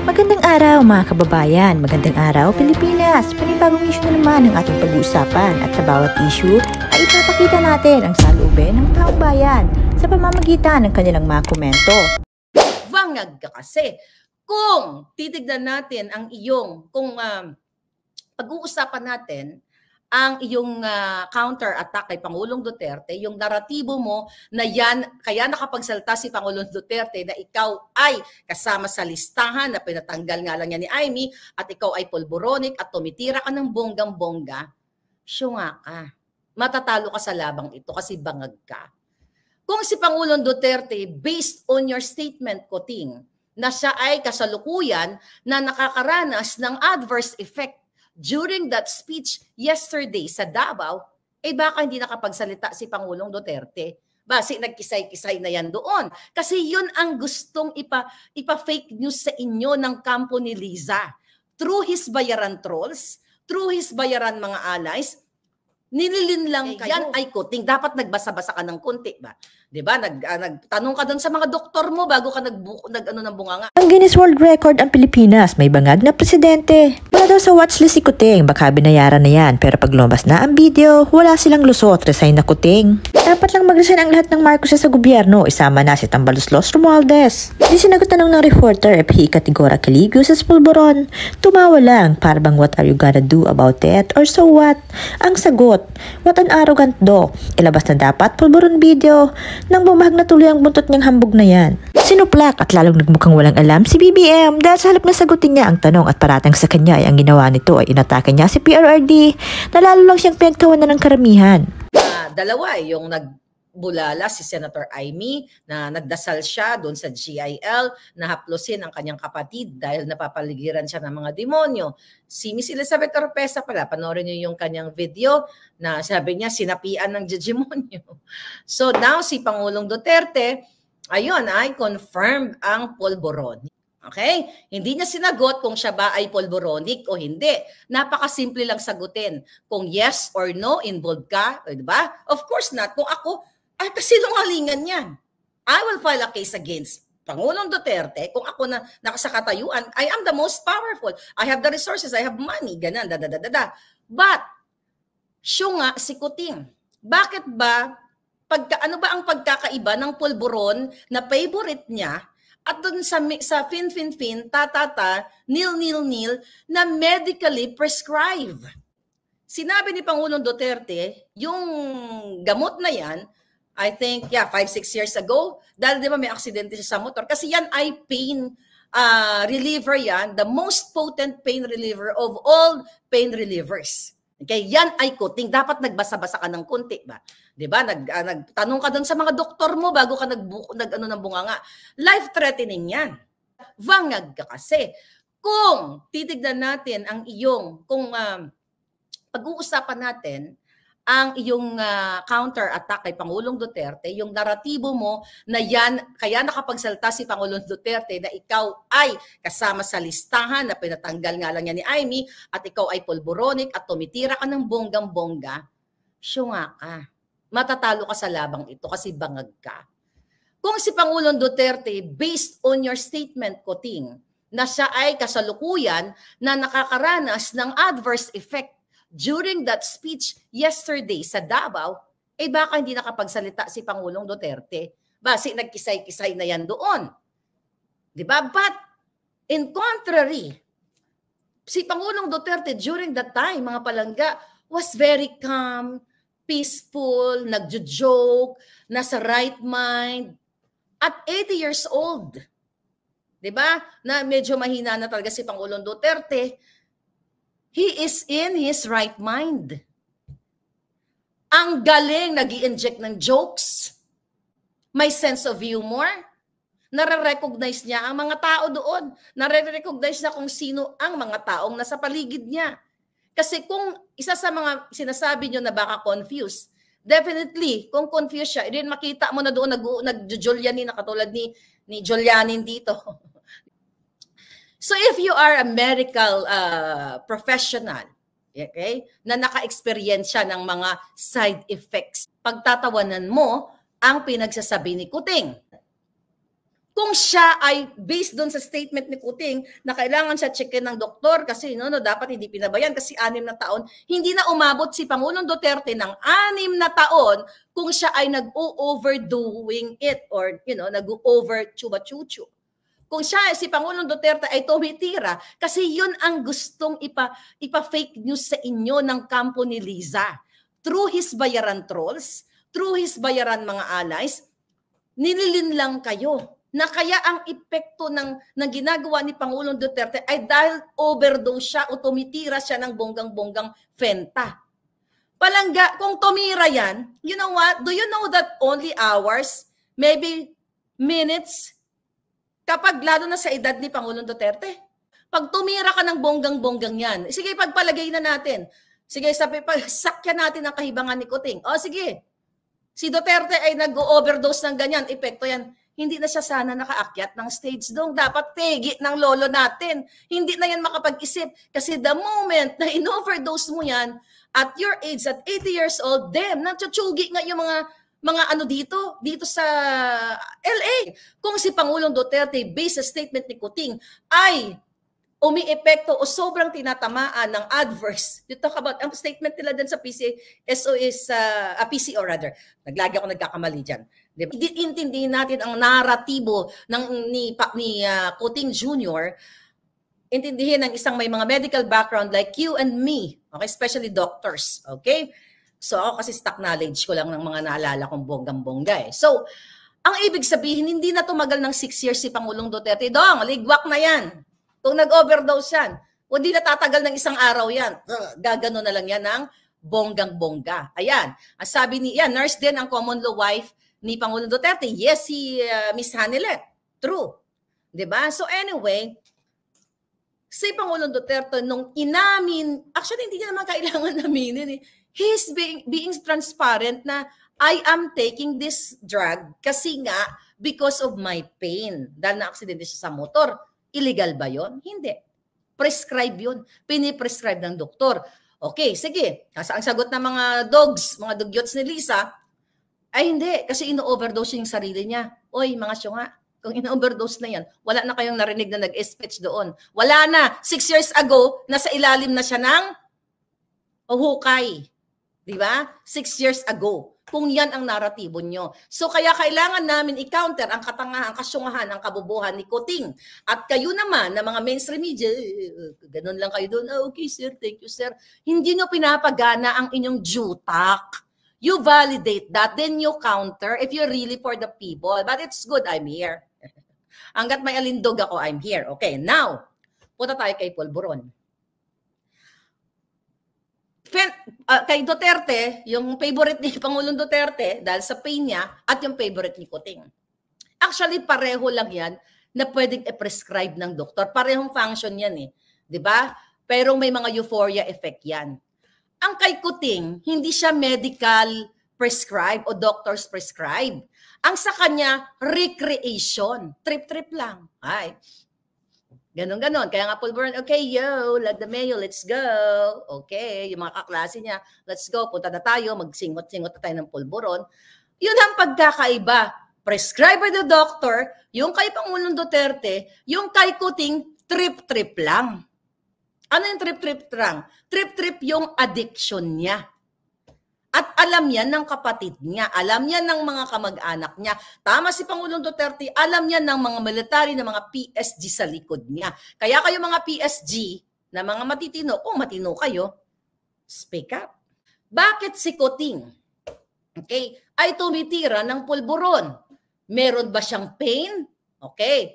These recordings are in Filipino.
Magandang araw mga kababayan, magandang araw Pilipinas! Panibagong issue na naman ang ating pag-uusapan at sa bawat issue ay ipapakita natin ang salubin ng taong bayan sa pamamagitan ng kanilang mga komento. Vangag ka kasi! Kung titignan natin ang iyong, kung um, pag-uusapan natin ang iyong uh, counter-attack kay Pangulong Duterte, yung naratibo mo na yan, kaya nakapagsalta si Pangulong Duterte na ikaw ay kasama sa listahan na pinatanggal nga lang niya ni Amy at ikaw ay polboronic at tumitira ka ng bonggang-bongga, syunga ka. Matatalo ka sa labang ito kasi bangag ka. Kung si Pangulong Duterte, based on your statement, ko, Ting, na siya ay kasalukuyan na nakakaranas ng adverse effect during that speech yesterday sa Davao, eh baka hindi nakapagsalita si Pangulong Duterte. Basi nagkisay-kisay na yan doon. Kasi yun ang gustong ipa, ipa-fake news sa inyo ng kampo ni Liza. Through his bayaran trolls, through his bayaran mga allies, nililin lang eh, kayo. Yan ay kuting. Dapat nagbasa-basa ka ng konti ba? 'Di ba? Nag uh, nagtanong ka doon sa mga doktor mo bago ka nag, nag ano ng bunganga. Ang Guinness World Record ang Pilipinas, may bangag na presidente. Wala daw sa watchlist si Kuting, baka binayaran na yan. Pero pag lumabas na ang video, wala silang lusot, resign na Kuting. Dapat lang mag-resign ang lahat ng Marcos sa gobyerno, isama na si Tambaloslos Romualdez. Di sinagot tanong ng reporter if he kategora Caligio sa Spolboron. Tumawa lang, parang what are you gonna do about it or so what? Ang sagot, what an arrogant do. Ilabas na dapat Polboron video nang bumahag na tuloy ang buntot niyang hambog na yan. Sinuplak at lalong nagmukhang walang alam si BBM dahil sa halip na sagutin niya ang tanong at paratang sa kanya ay ang ginawa nito ay inatake niya si PRRD na lalo lang siyang pinagtawanan ng karamihan. Uh, dalawa, eh, yung nagbulala si Senator Amy na nagdasal siya doon sa GIL na haplosin ang kanyang kapatid dahil napapaligiran siya ng mga demonyo. Si Miss Elizabeth Oropesa pala, panoorin niyo yung kanyang video na sabi niya sinapian ng demonyo. So now si Pangulong Duterte, ayun ay confirmed ang polboron. Okay? Hindi niya sinagot kung siya ba ay polboronic o hindi. Napakasimple lang sagutin. Kung yes or no, involved ka, di ba? Of course not. Kung ako, ay ah, kasinungalingan yan. I will file a case against Pangulong Duterte, kung ako na nakasakatayuan, I am the most powerful. I have the resources, I have money, ganan, da da da da da. But, syunga, Kuting. Bakit ba, pagka, ano ba ang pagkakaiba ng pulburon na favorite niya at doon sa, sa fin, fin, fin, ta, ta, ta, nil, nil, nil, na medically prescribed. Sinabi ni Pangulong Duterte, yung gamot na yan, I think, yeah, five, six years ago, dahil di ba may aksidente siya sa motor, kasi yan ay pain uh, reliever yan, the most potent pain reliever of all pain relievers. Okay, yan ay kuting. Dapat nagbasa-basa ka ng konti ba? 'Di ba? Nag uh, nagtanong ka doon sa mga doktor mo bago ka nag, nag ano ng bunganga. Life threatening 'yan. Vangag ka kasi. Kung titignan natin ang iyong kung uh, pag-uusapan natin ang iyong uh, counter-attack kay Pangulong Duterte, yung naratibo mo na yan, kaya nakapagsalta si Pangulong Duterte na ikaw ay kasama sa listahan na pinatanggal nga lang niya ni Amy at ikaw ay polboronic at tumitira ka ng bonggang-bongga, syunga ka. Matatalo ka sa labang ito kasi bangag ka. Kung si Pangulong Duterte, based on your statement, ko, Ting, na siya ay kasalukuyan na nakakaranas ng adverse effect during that speech yesterday sa Davao, eh baka hindi nakapagsalita si Pangulong Duterte. Basi nagkisay-kisay na yan doon. Di ba? But in contrary, si Pangulong Duterte during that time, mga palangga, was very calm, peaceful, nagjo-joke, nasa right mind. At 80 years old, 'di ba? Na medyo mahina na talaga si Pangulong Duterte, He is in his right mind. Ang galing nag inject ng jokes. May sense of humor. Nare-recognize niya ang mga tao doon. Nare-recognize niya kung sino ang mga taong nasa paligid niya. Kasi kung isa sa mga sinasabi niyo na baka confused, definitely, kung confused siya, rin makita mo na doon nag, nag-Julianin na katulad ni, ni Julianin dito. So if you are a medical uh, professional, okay, na naka-experience ng mga side effects, pagtatawanan mo ang pinagsasabi ni Kuting. Kung siya ay based doon sa statement ni Kuting na kailangan siya checkin ng doktor kasi no, no, dapat hindi pinabayan kasi anim na taon, hindi na umabot si Pangulong Duterte ng anim na taon kung siya ay nag-overdoing it or you know, nag-over chuba-chuchu kung siya, si Pangulong Duterte ay tumitira kasi yun ang gustong ipa, ipa-fake news sa inyo ng kampo ni Liza. Through his bayaran trolls, through his bayaran mga allies, nililin lang kayo na kaya ang epekto ng, ng ginagawa ni Pangulong Duterte ay dahil overdose siya o tumitira siya ng bonggang-bonggang fenta. Palangga, kung tumira yan, you know what? Do you know that only hours, maybe minutes, Kapag lalo na sa edad ni Pangulong Duterte, pag tumira ka ng bonggang-bonggang yan, sige, pagpalagay na natin. Sige, sabi, pag sakyan natin ang kahibangan ni Kuting. O, sige. Si Duterte ay nag-overdose ng ganyan. Epekto yan. Hindi na siya sana nakaakyat ng stage doon. Dapat tegi ng lolo natin. Hindi na yan makapag-isip. Kasi the moment na in-overdose mo yan, at your age, at 80 years old, damn, nang nga yung mga mga ano dito, dito sa LA. Kung si Pangulong Duterte, based sa statement ni Kuting, ay umiepekto o sobrang tinatamaan ng adverse. You talk about, ang statement nila din sa PC, SO is, uh, ah, PC or rather. Naglagi ako nagkakamali diyan. Diba? Intindihin natin ang naratibo ng, ni, ni uh, Kuting Jr. Intindihin ng isang may mga medical background like you and me, okay? especially doctors. Okay? So ako kasi stock knowledge ko lang ng mga naalala kong bonggang-bongga eh. So, ang ibig sabihin, hindi na tumagal ng 6 years si Pangulong Duterte. Dong, ligwak na yan. Kung nag-overdose yan, hindi na tatagal ng isang araw yan. Gagano na lang yan ng bonggang-bongga. Ayan. Ang sabi ni, yan, nurse din ang common law wife ni Pangulong Duterte. Yes, si uh, Miss Hanelet. True. ba diba? So anyway, si Pangulong Duterte nung inamin, actually hindi niya naman kailangan naminin eh he's being being transparent na I am taking this drug kasi nga because of my pain. Dahil na-aksidente siya sa motor. Illegal ba yon? Hindi. Prescribe yon. Pini-prescribe ng doktor. Okay, sige. Kasi ang sagot ng mga dogs, mga dugyots ni Lisa, ay hindi, kasi ino-overdose yung sarili niya. Oy, mga syunga, kung ino-overdose na yan, wala na kayong narinig na nag speech doon. Wala na. Six years ago, nasa ilalim na siya ng hukay. Di ba? Six years ago. Kung yan ang naratibo nyo. So kaya kailangan namin i-counter ang katangahan, kasyungahan, ang kabubuhan ni Kuting. At kayo naman, na mga mainstream media, eh, eh, ganun lang kayo doon, oh, okay sir, thank you sir. Hindi nyo pinapagana ang inyong jutak. You validate that, then you counter if you're really for the people. But it's good, I'm here. Hanggat may alindog ako, I'm here. Okay, now, puta tayo kay Paul Buron uh, kay Duterte, yung favorite ni Pangulong Duterte dahil sa pain niya at yung favorite ni Kuting. Actually, pareho lang yan na pwedeng i-prescribe ng doktor. Parehong function yan eh. ba? Diba? Pero may mga euphoria effect yan. Ang kay Kuting, hindi siya medical prescribe o doctors prescribe. Ang sa kanya, recreation. Trip-trip lang. Ay. Ganon, ganon. Kaya nga Paul okay, yo, let the Lagdameo, let's go. Okay, yung mga kaklase niya, let's go, punta na tayo, magsingot-singot na tayo ng pulburon. Yun ang pagkakaiba. Prescribe by the doctor, yung kay Pangulong Duterte, yung kay Kuting, trip-trip lang. Ano yung trip-trip lang? Trip-trip yung addiction niya. At alam yan ng kapatid niya, alam yan ng mga kamag-anak niya. Tama si Pangulong Duterte, alam yan ng mga military, ng mga PSG sa likod niya. Kaya kayo mga PSG, na mga matitino, kung matino kayo, speak up. Bakit si Kuting okay, ay tumitira ng pulburon? Meron ba siyang pain? Okay.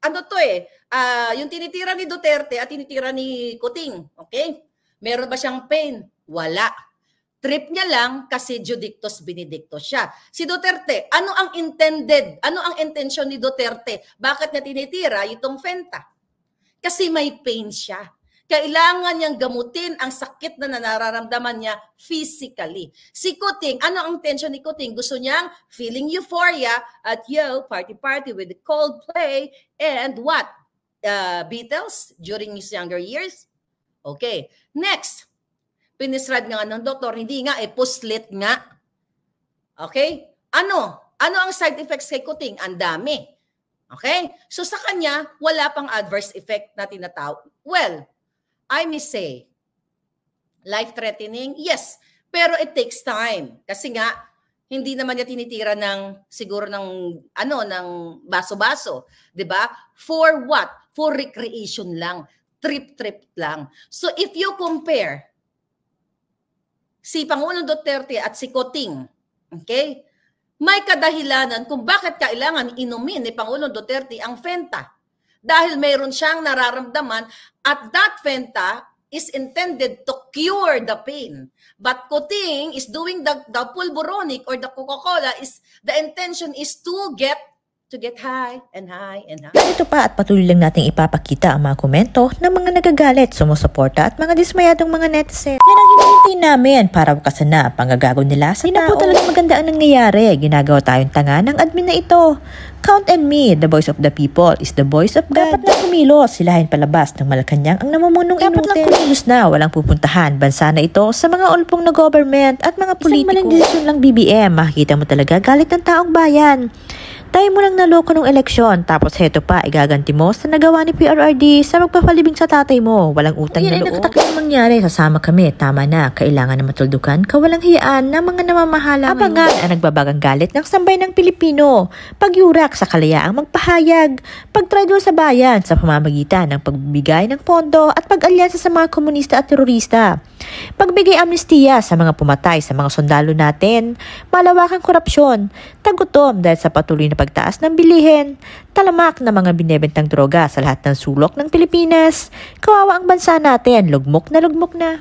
Ano to eh? Uh, yung tinitira ni Duterte at tinitira ni Kuting. Okay? Meron ba siyang pain? Wala Trip niya lang kasi Judictus Benedictus siya. Si Duterte, ano ang intended? Ano ang intention ni Duterte? Bakit niya tinitira itong Fenta? Kasi may pain siya. Kailangan niyang gamutin ang sakit na nararamdaman niya physically. Si Kuting, ano ang intention ni Kuting? Gusto niyang feeling euphoria at yo, party-party with Coldplay and what? Uh, Beatles during his younger years? Okay. Next, pinisrad nga ng doktor, hindi nga, eh, puslit nga. Okay? Ano? Ano ang side effects kay kuting? Ang dami. Okay? So sa kanya, wala pang adverse effect na tinatawag. Well, I may say, life-threatening, yes. Pero it takes time. Kasi nga, hindi naman niya tinitira ng siguro ng ano ng baso-baso, 'di ba? For what? For recreation lang, trip-trip lang. So if you compare si Pangulong Duterte at si Koting, Okay? May kadahilanan kung bakit kailangan inumin ni Pangulong Duterte ang Fenta. Dahil mayroon siyang nararamdaman at that Fenta is intended to cure the pain. But Koting is doing the, the pulboronic or the Coca-Cola is the intention is to get to get high and high and high. Ito pa at patuloy lang nating ipapakita ang mga komento ng mga nagagalit, sumusuporta at mga dismayadong mga netizen. Hindi namin para wakasan na pangagago nila sa Hindi tao. Hindi po talaga maganda ang nangyayari. Ginagawa tayong tanga ng admin na ito. Count and me, the voice of the people is the voice of God. Dapat na kumilos, silahin palabas ng Malacanang ang namamunong Dapat inute. Dapat lang kumilos na, walang pupuntahan. Bansa na ito sa mga ulpong na government at mga politiko. Isang maling desisyon lang BBM, makikita mo talaga galit ng taong bayan. Tayo mo lang naloko ng eleksyon, tapos heto pa, igaganti mo sa nagawa ni PRRD sa magpapalibing sa tatay mo. Walang utang Yun na loob nangyari, kasama kami. Tama na, kailangan na matuldukan, kawalang hiyaan ng mga namamahala Abangan ang nagbabagang galit ng sambay ng Pilipino. Pagyurak sa kalayaang magpahayag. Pagtraidor sa bayan sa pamamagitan ng pagbibigay ng pondo at pag-alyansa sa mga komunista at terorista. Pagbigay amnestiya sa mga pumatay sa mga sundalo natin, malawakang korupsyon, tagutom dahil sa patuloy na pagtaas ng bilihin, talamak na mga binebentang droga sa lahat ng sulok ng Pilipinas, kawawa ang bansa natin, lugmok na lugmok na.